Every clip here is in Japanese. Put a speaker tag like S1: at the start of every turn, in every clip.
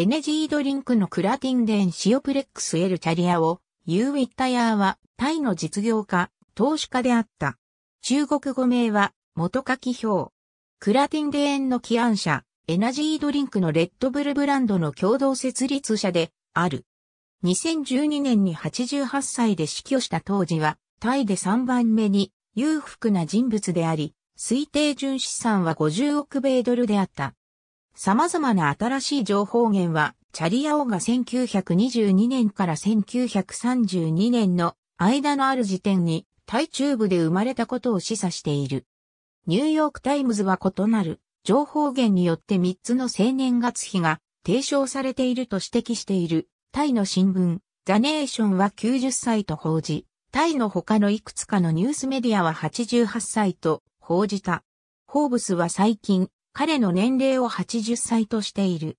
S1: エネジードリンクのクラティンデンシオプレックスエルチャリアを、ユーウィッタヤーはタイの実業家、投資家であった。中国語名は元書き表。クラティンデーンの起案者、エナジードリンクのレッドブルブランドの共同設立者である。2012年に88歳で死去した当時は、タイで3番目に裕福な人物であり、推定純資産は50億米ドルであった。様々な新しい情報源は、チャリアオが1922年から1932年の間のある時点に、タイ中部で生まれたことを示唆している。ニューヨークタイムズは異なる情報源によって3つの青年月日が提唱されていると指摘している。タイの新聞、ザネーションは90歳と報じ、タイの他のいくつかのニュースメディアは88歳と報じた。ホーブスは最近、彼の年齢を80歳としている。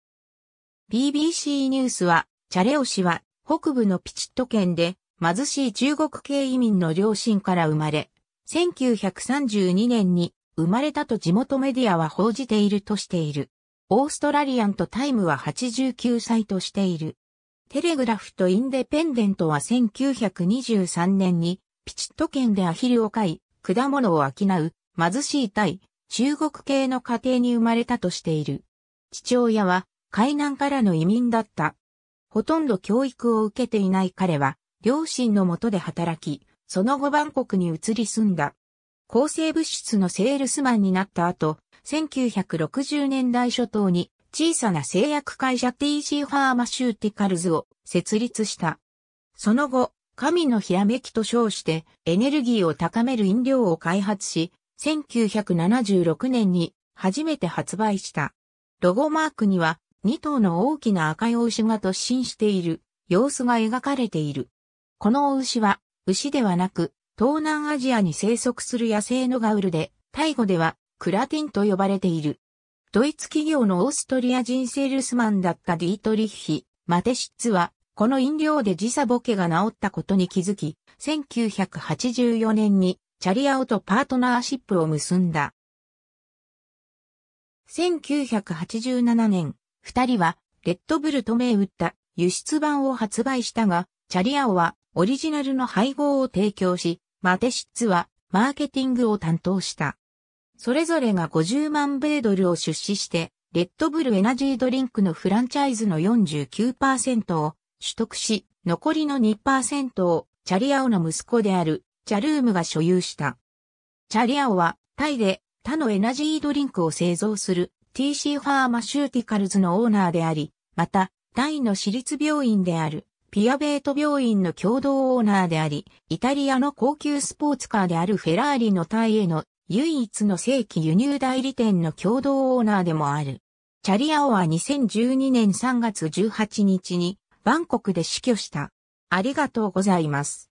S1: BBC ニュースは、チャレオ氏は北部のピチット県で貧しい中国系移民の両親から生まれ、1932年に生まれたと地元メディアは報じているとしている。オーストラリアンとタイムは89歳としている。テレグラフとインデペンデントは1923年にピチット県でアヒルを飼い、果物を商う貧しいタイ、中国系の家庭に生まれたとしている。父親は海南からの移民だった。ほとんど教育を受けていない彼は、両親のもとで働き、その後バンコクに移り住んだ。抗生物質のセールスマンになった後、1960年代初頭に小さな製薬会社 TC ファーマシューティカルズを設立した。その後、神のひらめきと称してエネルギーを高める飲料を開発し、1976年に初めて発売した。ロゴマークには2頭の大きな赤い牛が突進している様子が描かれている。この牛は牛ではなく東南アジアに生息する野生のガウルで、タイ語ではクラティンと呼ばれている。ドイツ企業のオーストリア人セールスマンだったディートリッヒ、マテシッツは、この飲料で時差ボケが治ったことに気づき、1984年にチャリアオとパートナーシップを結んだ。1987年、二人はレッドブルと銘打った輸出版を発売したが、チャリアオはオリジナルの配合を提供し、マテシッツはマーケティングを担当した。それぞれが50万米ドルを出資して、レッドブルエナジードリンクのフランチャイズの49%を取得し、残りの2%をチャリアオの息子であるチャルームが所有した。チャリアオはタイで他のエナジードリンクを製造する TC ファーマシューティカルズのオーナーであり、また、タイの私立病院であるピアベート病院の共同オーナーであり、イタリアの高級スポーツカーであるフェラーリのタイへの唯一の正規輸入代理店の共同オーナーでもある。チャリアオは2012年3月18日にバンコクで死去した。ありがとうございます。